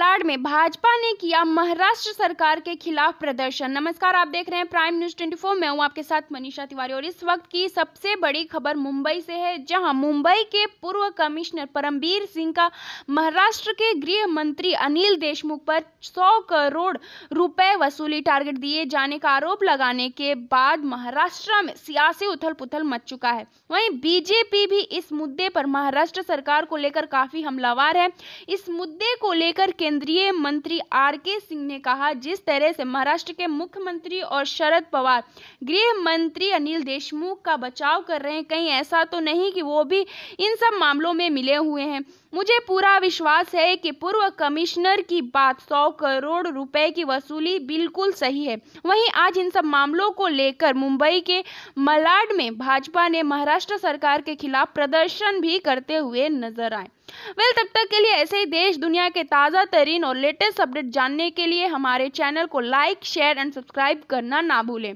बलाड़ में भाजपा ने किया महाराष्ट्र सरकार के खिलाफ प्रदर्शन नमस्कार आप देख रहे हैं प्राइम न्यूज 24 मैं हूं आपके साथ मनीषा तिवारी और इस वक्त की सबसे बड़ी खबर मुंबई से है जहां मुंबई के पूर्व कमिश्नर परमबीर सिंह का महाराष्ट्र के गृह मंत्री अनिल देशमुख पर 100 करोड़ रुपए वसूली टारगेट दिए जाने का आरोप लगाने के बाद महाराष्ट्र में सियासी उथल पुथल मच चुका है वही बीजेपी भी इस मुद्दे पर महाराष्ट्र सरकार को लेकर काफी हमलावार है इस मुद्दे को लेकर के केंद्रीय मंत्री आर के सिंह ने कहा जिस तरह से महाराष्ट्र के मुख्यमंत्री और शरद पवार गृह मंत्री अनिल देशमुख का बचाव कर रहे हैं कहीं ऐसा तो नहीं कि वो भी इन सब मामलों में मिले हुए हैं मुझे पूरा विश्वास है कि पूर्व कमिश्नर की बात सौ करोड़ रुपए की वसूली बिल्कुल सही है वहीं आज इन सब मामलों को लेकर मुंबई के मलाड में भाजपा ने महाराष्ट्र सरकार के खिलाफ प्रदर्शन भी करते हुए नजर आए वेल तब तक के लिए ऐसे ही देश दुनिया के ताज़ा तरीन और लेटेस्ट अपडेट जानने के लिए हमारे चैनल को लाइक शेयर एंड सब्सक्राइब करना ना भूलें